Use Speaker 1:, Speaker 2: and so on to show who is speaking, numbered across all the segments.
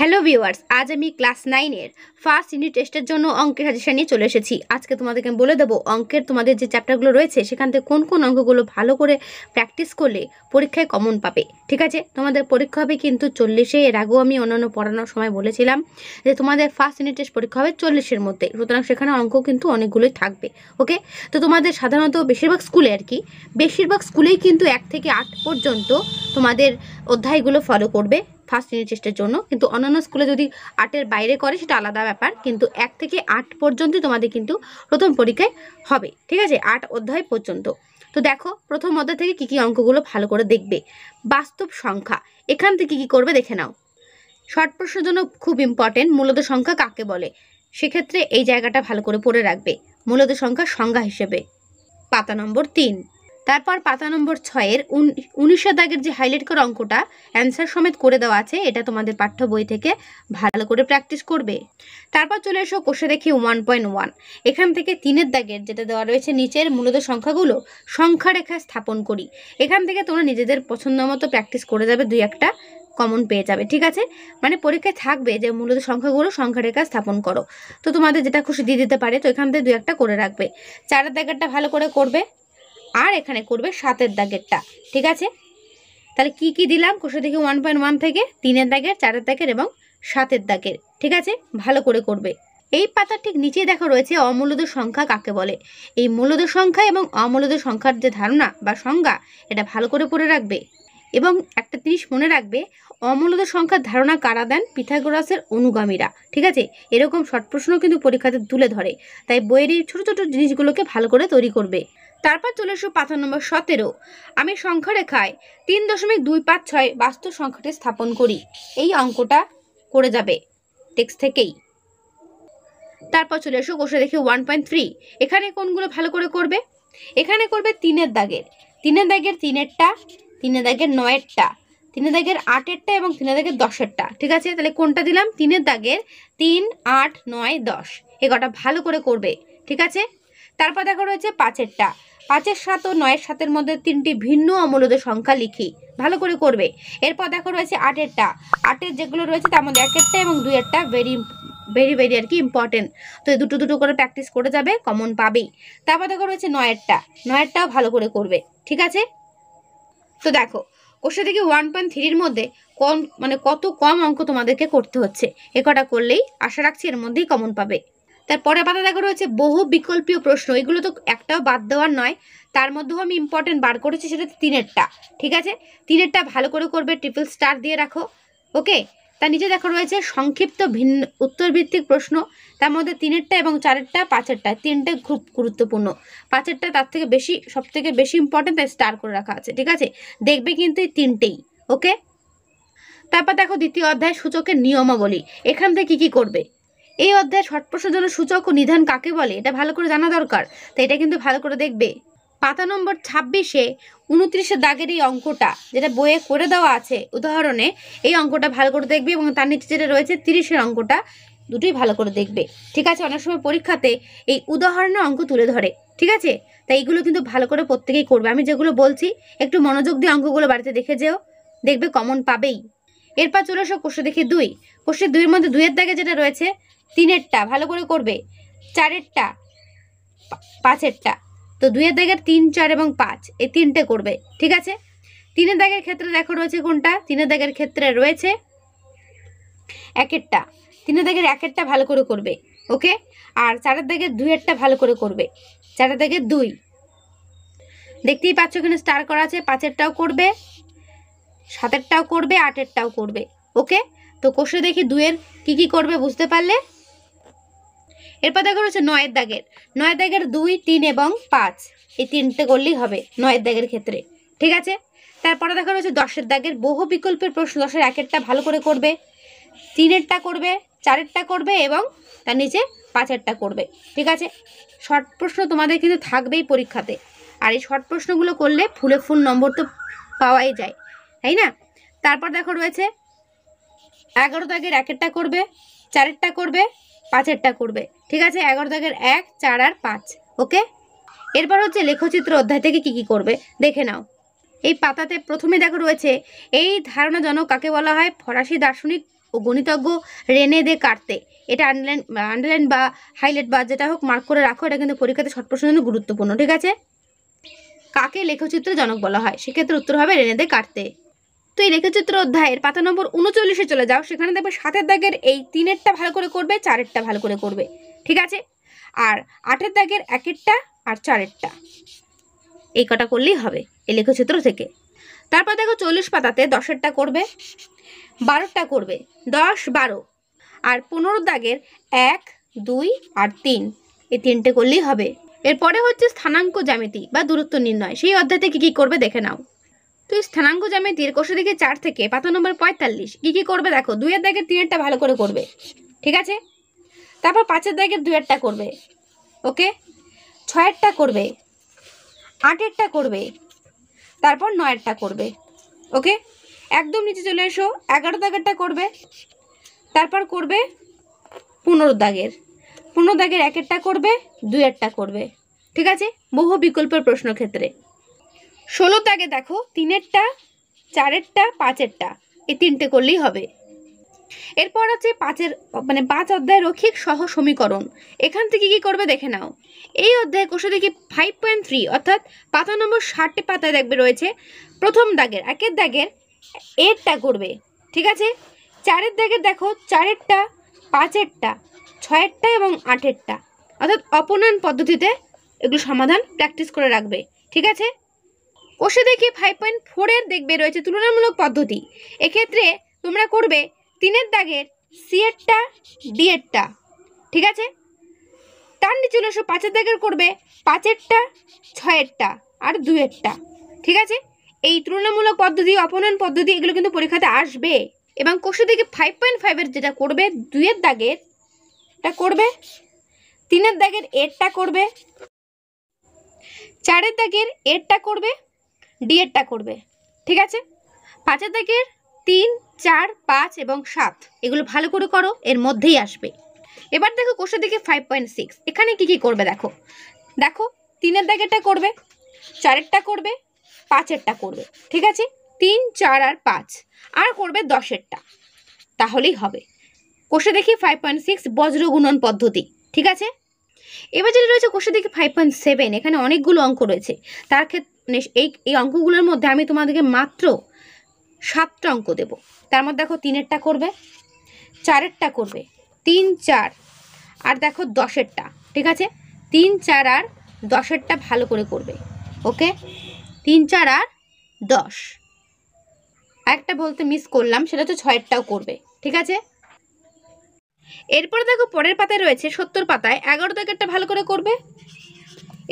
Speaker 1: hello viewers আজ আমি class নাইনের ফার্স্ট ইউনিট টেস্টের জন্য অঙ্কের সাজেশন নিয়ে চলে এসেছি আজকে তোমাদেরকে বলে দেবো অঙ্কের তোমাদের যে চ্যাপ্টারগুলো রয়েছে সেখান থেকে কোন কোন অঙ্কগুলো ভালো করে প্র্যাকটিস করলে পরীক্ষায় কমন পাবে ঠিক আছে তোমাদের পরীক্ষা হবে কিন্তু চল্লিশে এর আগেও আমি অন্যান্য পড়ানোর সময় বলেছিলাম যে তোমাদের ফার্স্ট ইউনিট টেস্ট পরীক্ষা হবে চল্লিশের মধ্যে সুতরাং সেখানে অঙ্ক কিন্তু অনেকগুলোই থাকবে ওকে তো তোমাদের সাধারণত বেশিরভাগ স্কুলে আর কি বেশিরভাগ স্কুলেই কিন্তু এক থেকে আট পর্যন্ত তোমাদের অধ্যায়গুলো ফলো করবে ফার্স্ট ইউনিট টেস্টের জন্য কিন্তু অন্যান্য স্কুলে যদি আটের বাইরে করে সেটা আলাদা ব্যাপার কিন্তু এক থেকে আট পর্যন্তই তোমাদের কিন্তু প্রথম পরীক্ষায় হবে ঠিক আছে আট অধ্যায় পর্যন্ত তো দেখো প্রথম অধ্যায় থেকে কী কী অঙ্কগুলো ভালো করে দেখবে বাস্তব সংখ্যা এখান থেকে কী করবে দেখে নাও শর্ট প্রশ্নের জন্য খুব ইম্পর্টেন্ট মূলত সংখ্যা কাকে বলে সেক্ষেত্রে এই জায়গাটা ভালো করে পড়ে রাখবে মূলত সংখ্যা সংজ্ঞা হিসেবে পাতা নম্বর তিন তারপর পাতা নম্বর ছয়ের উনিশশো দাগের যে হাইলাইট করা অঙ্কটা অ্যান্সার সমেত করে দেওয়া আছে এটা তোমাদের পাঠ্য বই থেকে ভালো করে প্র্যাকটিস করবে তারপর চলে এসো কোষে দেখি ওয়ান পয়েন্ট ওয়ান এখান থেকে তিনের দাগের যেটা দেওয়া রয়েছে নিচের মূলত সংখ্যাগুলো সংখ্যারেখা স্থাপন করি এখান থেকে তোমরা নিজেদের পছন্দ মতো প্র্যাকটিস করে যাবে দুই একটা কমন পেয়ে যাবে ঠিক আছে মানে পরীক্ষায় থাকবে যে মূলত সংখ্যাগুলো সংখ্যারেখা স্থাপন করো তো তোমাদের যেটা খুশি দিয়ে দিতে পারে তো এখান থেকে দু একটা করে রাখবে চারের দাগেরটা ভালো করে করবে আর এখানে করবে সাতের দাগেরটা ঠিক আছে তাহলে কি কি দিলাম কোষে দেখি ওয়ান পয়েন্ট ওয়ান থেকে তিনের দাগের চারের দাগের এবং সাতের দাগের ঠিক আছে ভালো করে করবে এই পাতার ঠিক নিচে দেখা রয়েছে অমূল্যদের সংখ্যা কাকে বলে এই মূলদ সংখ্যা এবং অমূল্যদের সংখ্যার যে ধারণা বা সংজ্ঞা এটা ভালো করে পড়ে রাখবে এবং একটা জিনিস মনে রাখবে অমূল্য সংখ্যার ধারণা কারা দেন পিথাগোরাসের অনুগামীরা ঠিক আছে এরকম শর্ট প্রশ্ন কিন্তু পরীক্ষাতে তুলে ধরে তাই বইয়ের এই ছোটো ছোটো জিনিসগুলোকে ভালো করে তৈরি করবে তারপর চলে এসো পাতা নম্বর সতেরো আমি সংখ্যারেখায় তিন দশমিক দুই পাঁচ ছয় বাস্তব সংখ্যাটি স্থাপন করি এই অঙ্কটা করে যাবে টেক্সট থেকেই তারপর চলে এসো কোষে দেখি ওয়ান পয়েন্ট থ্রি এখানে কোনগুলো ভালো করে করবে এখানে করবে তিনের দাগের তিনের দাগের তিনেরটা তিনের দাগের নয়েরটা তিনের দাগের আটেরটা এবং তিনের দাগের দশেরটা ঠিক আছে তাহলে কোনটা দিলাম তিনের দাগের তিন আট নয় দশ এ কটা ভালো করে করবে ঠিক আছে তারপর দেখো রয়েছে পাঁচেরটা পাঁচের সাত ও নয়ের সাতের মধ্যে তিনটি ভিন্ন অমূলত সংখ্যা লিখি ভালো করে করবে এরপর দেখো রয়েছে আটেরটা আটের যেগুলো রয়েছে তার মধ্যে একেরটা এবং দুয়েরটা ভেরি ভেরি ভেরি আর কি ইম্পর্টেন্ট তো এই দুটো দুটো করে প্র্যাকটিস করে যাবে কমন পাবেই তারপর দেখো রয়েছে নয়েরটা নয়েরটাও ভালো করে করবে ঠিক আছে তো দেখো কোষে থেকে ওয়ান পয়েন্ট থ্রির মধ্যে কম মানে কত কম অঙ্ক তোমাদেরকে করতে হচ্ছে এ কটা করলেই আশা রাখছি এর মধ্যেই কমন পাবে তারপরে পাতা দেখো রয়েছে বহু বিকল্পীয় প্রশ্ন এগুলো তো একটাও বাদ দেওয়ার নয় তার মধ্যেও আমি ইম্পর্টেন্ট বার করেছি সেটা তিনেরটা ঠিক আছে তিনেরটা ভালো করে করবে ট্রিপল স্টার দিয়ে রাখো ওকে তার নিচে দেখো রয়েছে সংক্ষিপ্ত ভিন্ন উত্তরভিত্তিক প্রশ্ন তার মধ্যে তিনেরটা এবং চারেরটা পাঁচেরটা তিনটে খুব গুরুত্বপূর্ণ পাঁচেরটা তার থেকে বেশি সব থেকে বেশি ইম্পর্টেন্ট তাই স্টার করে রাখা আছে ঠিক আছে দেখবে কিন্তু এই তিনটেই ওকে তারপর দেখো দ্বিতীয় অধ্যায় সূচকের নিয়মাবলী এখান থেকে কী কী করবে এই অধ্যায় ছট জন্য সূচক ও নিধান কাকে বলে এটা ভালো করে জানা দরকার তাই এটা কিন্তু ভালো করে দেখবে পাতা নম্বর ছাব্বিশে উনত্রিশের দাগের এই অঙ্কটা যেটা বইয়ে করে দেওয়া আছে উদাহরণে এই অঙ্কটা ভালো করে দেখবে এবং তার নিচে যেটা রয়েছে তিরিশের অঙ্কটা দুটোই ভালো করে দেখবে ঠিক আছে অনেক সময় পরীক্ষাতে এই উদাহরণের অঙ্ক তুলে ধরে ঠিক আছে তাই এগুলো কিন্তু ভালো করে প্রত্যেকেই করবে আমি যেগুলো বলছি একটু মনোযোগ দিয়ে অঙ্কগুলো বাড়িতে দেখে যেও দেখবে কমন পাবেই এরপর চলে আসো কোষে দেখি দুই কোষে দুইয়ের মধ্যে দুইয়ের দাগে যেটা রয়েছে তিনেরটা ভালো করে করবে চারেরটা পাঁচেরটা তো দুইয়ের দাগের তিন চার এবং পাঁচ এই তিনটে করবে ঠিক আছে তিনের দাগের ক্ষেত্রে দেখো রয়েছে কোনটা তিনের দাগের ক্ষেত্রে রয়েছে একেরটা তিনের দাগের একেরটা ভালো করে করবে ওকে আর চারের দাগের দুয়েরটা ভালো করে করবে চারের দাগের দুই দেখতেই পাচ্ছ এখানে স্টার করা আছে পাঁচেরটাও করবে সাতেরটাও করবে আটেরটাও করবে ওকে তো কষে দেখি দুয়ের কি কি করবে বুঝতে পারলে এরপর দেখা রয়েছে নয়ের দাগের নয়ের দাগের দুই তিন এবং পাঁচ এই তিনটে করলেই হবে নয়ের দাগের ক্ষেত্রে ঠিক আছে তারপরে দেখা রয়েছে দশের দাগের বহু বিকল্পের প্রশ্ন দশের একেরটা ভালো করে করবে তিনেরটা করবে চারেরটা করবে এবং তার নিচে পাঁচেরটা করবে ঠিক আছে শর্ট প্রশ্ন তোমাদের কিন্তু থাকবেই পরীক্ষাতে আর এই শর্ট প্রশ্নগুলো করলে ফুলে ফুল নম্বর তো পাওয়াই যায় তাই না তারপর দেখো রয়েছে এগারো দাগের একেরটা করবে চারেরটা করবে পাঁচেরটা করবে ঠিক আছে এগারো দাগের এক চার আর পাঁচ ওকে এরপর হচ্ছে লেখচিত্র অধ্যায় থেকে কি কি করবে দেখে নাও এই পাতাতে প্রথমে দেখো রয়েছে এই ধারণা যেন কাকে বলা হয় ফরাসি দার্শনিক ও গণিতজ্ঞ রেনে দে কাটতে এটা আন্ডারলাইন আন্ডারলাইন বা হাইলাইট বা যেটা হোক মার্ক করে রাখো এটা কিন্তু পরীক্ষাতে শর্ট প্রশ্নের জন্য গুরুত্বপূর্ণ ঠিক আছে কাকে লেখচিত্র জনক বলা হয় সেক্ষেত্রে উত্তর হবে রেনে দে কাটতে তো এই লেখচিত্র অধ্যায়ের পাতা নম্বর উনচল্লিশে চলে যাও সেখানে দেখবে সাতের দাগের এই তিনেরটা ভালো করে করবে চারেরটা ভালো করে করবে ঠিক আছে আর আটের দাগের একেরটা আর চারেরটা এই কটা করলেই হবে এই লেখচিত্র থেকে তারপর দেখো চল্লিশ পাতাতে দশেরটা করবে বারোটা করবে দশ বারো আর পনেরো দাগের এক দুই আর তিন এই তিনটে করলেই হবে এরপরে হচ্ছে স্থানাঙ্ক জ্যামিতি বা দূরত্ব নির্ণয় সেই অধ্যায় কী কী করবে দেখে নাও তুই স্থানাঙ্ক জ্যামিতির তীর দিকে চার থেকে পাতা নম্বর পঁয়তাল্লিশ কী কী করবে দেখো দুইয়ের দাগের তিনেরটা ভালো করে করবে ঠিক আছে তারপর পাঁচের দাগের দুয়েরটা করবে ওকে ছয়েরটা করবে আটেরটা করবে তারপর নয়েরটা করবে ওকে একদম নিচে চলে এসো এগারো দাগেরটা করবে তারপর করবে পনেরো দাগের পনেরো দাগের একেরটা করবে দুয়েরটা করবে ঠিক আছে বহু বিকল্পের প্রশ্ন ক্ষেত্রে ষোলো তাগে দেখো তিনেরটা চারেরটা পাঁচেরটা এই তিনটে করলেই হবে এরপর আছে পাঁচের মানে পাঁচ অধ্যায় রক্ষিক সহ সমীকরণ এখান থেকে কি করবে দেখে নাও এই অধ্যায় কোষে দেখি ফাইভ পয়েন্ট থ্রি অর্থাৎ পাতা নম্বর ষাটটি পাতায় দেখবে রয়েছে প্রথম দাগের একের দাগের এরটা করবে ঠিক আছে চারের দাগের দেখো চারেরটা পাঁচেরটা ছয়েরটা এবং আটেরটা অর্থাৎ অপনয়ন পদ্ধতিতে এগুলো সমাধান প্র্যাকটিস করে রাখবে ঠিক আছে কষে দেখে ফাইভ পয়েন্ট ফোরের দেখবে রয়েছে তুলনামূলক পদ্ধতি এক্ষেত্রে তোমরা করবে তিনের দাগের সিয়েরটা ডিয়েরটা ঠিক আছে তার নিচে হলো পাঁচের দাগের করবে পাঁচেরটা ছয়েরটা আর দুয়েরটা ঠিক আছে এই তুলনামূলক পদ্ধতি অপনয়ন পদ্ধতি এগুলো কিন্তু পরীক্ষাতে আসবে এবং কোষে দেখি ফাইভ পয়েন্ট ফাইভের যেটা করবে দুয়ের দাগের এটা করবে তিনের দাগের এরটা করবে চারের দাগের এরটা করবে ডিএডটা করবে ঠিক আছে পাঁচের দাগের তিন চার পাঁচ এবং সাত এগুলো ভালো করে করো এর মধ্যেই আসবে এবার দেখো কোষের দিকে ফাইভ পয়েন্ট সিক্স এখানে কী কী করবে দেখো দেখো তিনের দাগেরটা করবে চারেরটা করবে পাঁচেরটা করবে ঠিক আছে তিন চার আর পাঁচ আর করবে দশেরটা তাহলেই হবে কোষে দেখি ফাইভ পয়েন্ট সিক্স বজ্র গুণন পদ্ধতি ঠিক আছে এবার যেটা রয়েছে কোষে দেখি ফাইভ পয়েন্ট সেভেন এখানে অনেকগুলো অঙ্ক রয়েছে তার ক্ষেত্রে মানে এই এই অঙ্কগুলোর মধ্যে আমি তোমাদেরকে মাত্র সাতটা অঙ্ক দেব তার মধ্যে দেখো তিনেরটা করবে চারেরটা করবে তিন চার আর দেখো দশেরটা ঠিক আছে তিন চার আর দশেরটা ভালো করে করবে ওকে তিন চার আর দশ একটা বলতে মিস করলাম সেটা হচ্ছে ছয়েরটাও করবে ঠিক আছে এরপরে দেখো পরের পাতায় রয়েছে সত্তর পাতায় এগারো একটা ভালো করে করবে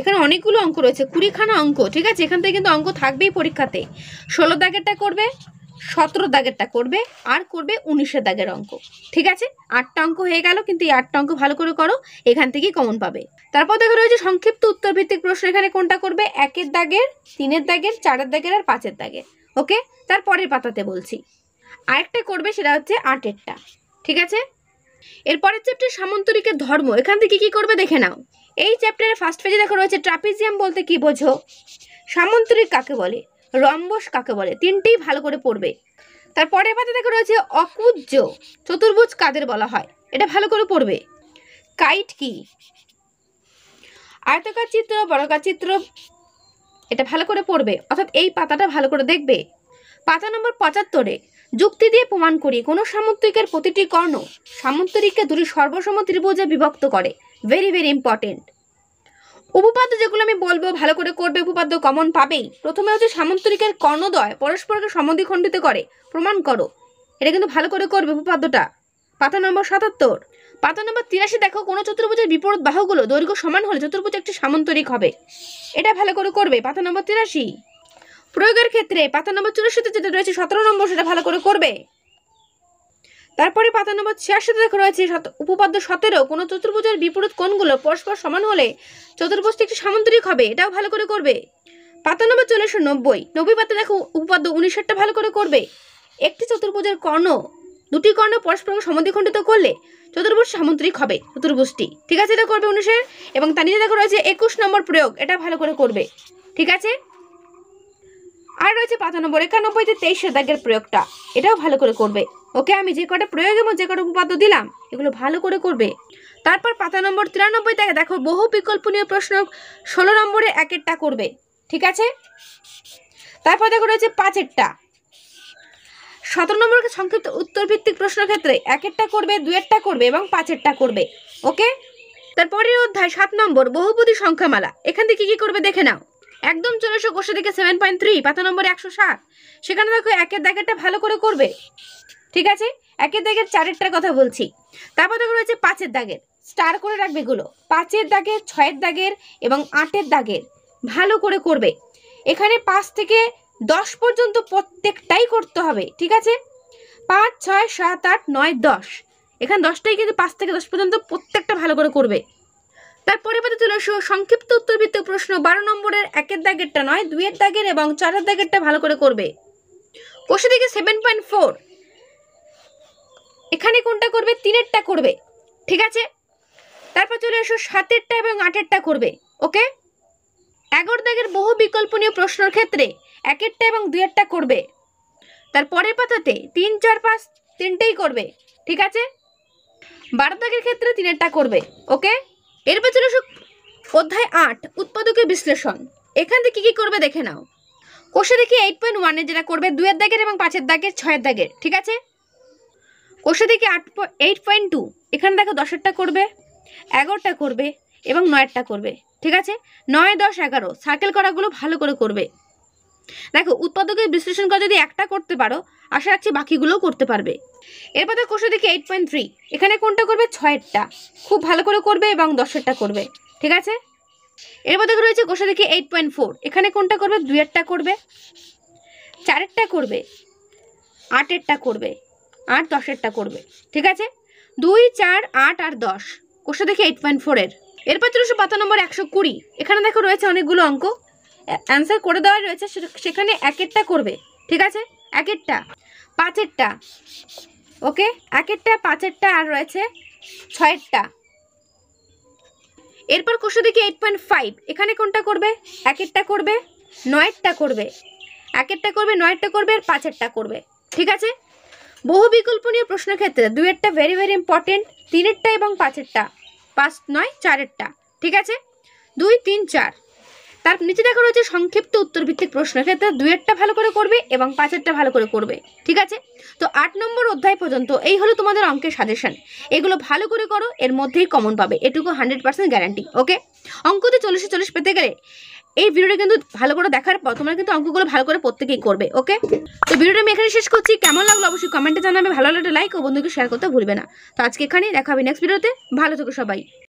Speaker 1: এখানে অনেকগুলো অঙ্ক রয়েছে কুড়িখানা অঙ্ক ঠিক আছে এখান থেকে কিন্তু অঙ্ক থাকবেই পরীক্ষাতে ষোলো দাগেরটা করবে সতেরো দাগেরটা করবে আর করবে উনিশের দাগের অঙ্ক ঠিক আছে আটটা অঙ্ক হয়ে গেল কিন্তু এই আটটা অঙ্ক ভালো করে করো এখান থেকেই কমন পাবে তারপর দেখা রয়েছে সংক্ষিপ্ত উত্তরভিত্তিক প্রশ্ন এখানে কোনটা করবে একের দাগের তিনের দাগের চারের দাগের আর পাঁচের দাগের ওকে তারপরের পাতাতে বলছি আরেকটা করবে সেটা হচ্ছে আটেরটা ঠিক আছে এরপরের চ্যাপ্টার সামন্তরিকের ধর্ম এখান থেকে কি করবে দেখে নাও এই চ্যাপ্টারের ফার্স্ট পেজে দেখা রয়েছে ট্রাপিজিয়াম বলতে কি বোঝো সামুদ্রিক কাকে বলে রম্বস কাকে বলে তিনটেই ভালো করে পড়বে তারপরের পাতে দেখা রয়েছে অকুজ্জ চতুর্ভুজ কাদের বলা হয় এটা ভালো করে পড়বে কাইট কি আয়তকার চিত্র বড়কার চিত্র এটা ভালো করে পড়বে অর্থাৎ এই পাতাটা ভালো করে দেখবে পাতা নম্বর পঁচাত্তরে যুক্তি দিয়ে প্রমাণ করি কোনো সামুদ্রিকের প্রতিটি কর্ণ সামুদ্রিককে দুটি সর্বসম ত্রিভুজে বিভক্ত করে ভেরি ভেরি ইম্পর্টেন্ট উপপাদ্য যেগুলো আমি বলবো ভালো করে করবে উপপাদ্য কমন পাবেই প্রথমে হচ্ছে সামন্তরিকের কর্ণদয় পরস্পরকে খণ্ডিত করে প্রমাণ করো এটা কিন্তু ভালো করে করবে উপপাদ্যটা পাতা নম্বর সাতাত্তর পাতা নম্বর তিরাশি দেখো কোনো চতুর্ভুজের বিপরীত বাহুগুলো দৈর্ঘ্য সমান হলে চতুর্ভুজ একটি সামন্তরিক হবে এটা ভালো করে করবে পাতা নম্বর তিরাশি প্রয়োগের ক্ষেত্রে পাতা নম্বর চুরাশিতে যেটা রয়েছে সতেরো নম্বর সেটা ভালো করে করবে তারপরে পাতা নম্বর ছিয়াশিতে দেখা রয়েছে উপপাদ্য সতেরো কোনো চতুর্ভুজের বিপরীত কোণগুলো পরস্পর সমান হলে চতুর্ভুজটি একটি সামুদ্রিক হবে এটাও ভালো করে করবে পাতা নম্বর চল্লিশশো নব্বই নব্বই পাতা দেখো উপপাদ্য উনিশটা ভালো করে করবে একটি চতুর্ভুজের কর্ণ দুটি কর্ণ পরস্পরকে সমদ্বিখণ্ডিত করলে চতুর্ভুজ সামুদ্রিক হবে চতুর্ভুজটি ঠিক আছে এটা করবে উনিশের এবং তার নিজে দেখা রয়েছে একুশ নম্বর প্রয়োগ এটা ভালো করে করবে ঠিক আছে আর রয়েছে নম্বর একানব্বইতে তেইশে দাগের প্রয়োগটা এটাও ভালো করে করবে ওকে আমি যে কটা প্রয়োগ এবং যে কটা উপপাদ্য দিলাম এগুলো ভালো করে করবে তারপর পাতা নম্বর তিরানব্বই থেকে দেখো বহু বিকল্প নিয়ে প্রশ্ন ষোলো নম্বরে একেরটা করবে ঠিক আছে তারপর দেখো রয়েছে পাঁচেরটা সতেরো নম্বরকে সংক্ষিপ্ত উত্তর ভিত্তিক প্রশ্ন ক্ষেত্রে একেরটা করবে দুয়েরটা করবে এবং পাঁচেরটা করবে ওকে তারপরের অধ্যায় সাত নম্বর বহুপদী সংখ্যামালা এখান থেকে কী করবে দেখে নাও একদম চলে এসো কোষে দিকে সেভেন পয়েন্ট থ্রি পাতা নম্বর একশো সাত সেখানে দেখো একের দাগেরটা ভালো করে করবে ঠিক আছে একের দাগের চারেরটার কথা বলছি তারপর দেখো রয়েছে পাঁচের দাগের স্টার করে রাখবে এগুলো পাঁচের দাগের ছয়ের দাগের এবং আটের দাগের ভালো করে করবে এখানে পাঁচ থেকে দশ পর্যন্ত প্রত্যেকটাই করতে হবে ঠিক আছে পাঁচ ছয় সাত আট নয় দশ এখানে দশটাই কিন্তু পাঁচ থেকে দশ পর্যন্ত প্রত্যেকটা ভালো করে করবে তার চলে তুলে সংক্ষিপ্ত উত্তরভিত্তিক প্রশ্ন বারো নম্বরের একের দাগেরটা নয় দুইয়ের দাগের এবং চারের দাগেরটা ভালো করে করবে কোষে থেকে সেভেন পয়েন্ট ফোর এখানে কোনটা করবে তিনেরটা করবে ঠিক আছে তারপর চলে এসো সাতেরটা এবং আটেরটা করবে ওকে এগারো দাগের বহু বিকল্পনীয় প্রশ্নের ক্ষেত্রে একেরটা এবং দুয়েরটা করবে তার পরের পাতাতে তিন চার পাঁচ তিনটেই করবে ঠিক আছে বারো দাগের ক্ষেত্রে তিনেরটা করবে ওকে এরপর চলে অধ্যায় আট উৎপাদকের বিশ্লেষণ এখান থেকে কী কী করবে দেখে নাও কোষে দেখি এইট পয়েন্ট ওয়ানে যেটা করবে দুয়ের দাগের এবং পাঁচের দাগের ছয়ের দাগের ঠিক আছে কোষে দেখি আট এইট পয়েন্ট টু এখানে দেখো দশেরটা করবে এগারোটা করবে এবং নয়েরটা করবে ঠিক আছে নয় দশ এগারো সার্কেল করাগুলো ভালো করে করবে দেখো উৎপাদকের বিশ্লেষণ করা যদি একটা করতে পারো আশা রাখছি বাকিগুলোও করতে পারবে এরপর তো কোশ্চেন দেখি এইট পয়েন্ট থ্রি এখানে কোনটা করবে ছয়েরটা খুব ভালো করে করবে এবং দশেরটা করবে ঠিক আছে এরপর দেখে রয়েছে কোশ্চেন দেখি এইট পয়েন্ট ফোর এখানে কোনটা করবে দুয়েরটা করবে চারেরটা করবে আটেরটা করবে আট দশেরটা করবে ঠিক আছে দুই চার আট আর দশ কোশ্চেন দেখি এইট পয়েন্ট ফোরের এরপর তিনশো পাতা নম্বর একশো কুড়ি এখানে দেখো রয়েছে অনেকগুলো অঙ্ক অ্যান্সার করে দেওয়া রয়েছে সেখানে একেরটা করবে ঠিক আছে একেরটা পাঁচেরটা ওকে একেরটা পাঁচেরটা আর রয়েছে ছয়েরটা এরপর কোষে দেখি এইট পয়েন্ট ফাইভ এখানে কোনটা করবে একেরটা করবে নয়েরটা করবে একেরটা করবে নয়েরটা করবে আর পাঁচেরটা করবে ঠিক আছে বহু বিকল্পনীয় প্রশ্নের ক্ষেত্রে দুয়েরটা ভেরি ভেরি ইম্পর্টেন্ট তিনেরটা এবং পাঁচেরটা পাঁচ নয় চারেরটা ঠিক আছে দুই তিন চার তার নিচে দেখা রয়েছে সংক্ষিপ্ত ভিত্তিক প্রশ্ন ক্ষেত্রে দুয়েরটা ভালো করে করবে এবং পাঁচেরটা ভালো করে করবে ঠিক আছে তো আট নম্বর অধ্যায় পর্যন্ত এই হলো তোমাদের অঙ্কের সাজেশন এগুলো ভালো করে করো এর মধ্যেই কমন পাবে এটুকু হান্ড্রেড পার্সেন্ট গ্যারান্টি ওকে অঙ্কতে চল্লিশে চল্লিশ পেতে গেলে এই ভিডিওটা কিন্তু ভালো করে দেখার পর তোমরা কিন্তু অঙ্কগুলো ভালো করে প্রত্যেকেই করবে ওকে তো ভিডিওটা আমি এখানে শেষ করছি কেমন লাগলো অবশ্যই কমেন্টে জানাবে ভালো লাগলে লাইক ও বন্ধুকে শেয়ার করতে ভুলবে না তো আজকে এখানেই দেখাবি নেক্সট ভিডিওতে ভালো থাকো সবাই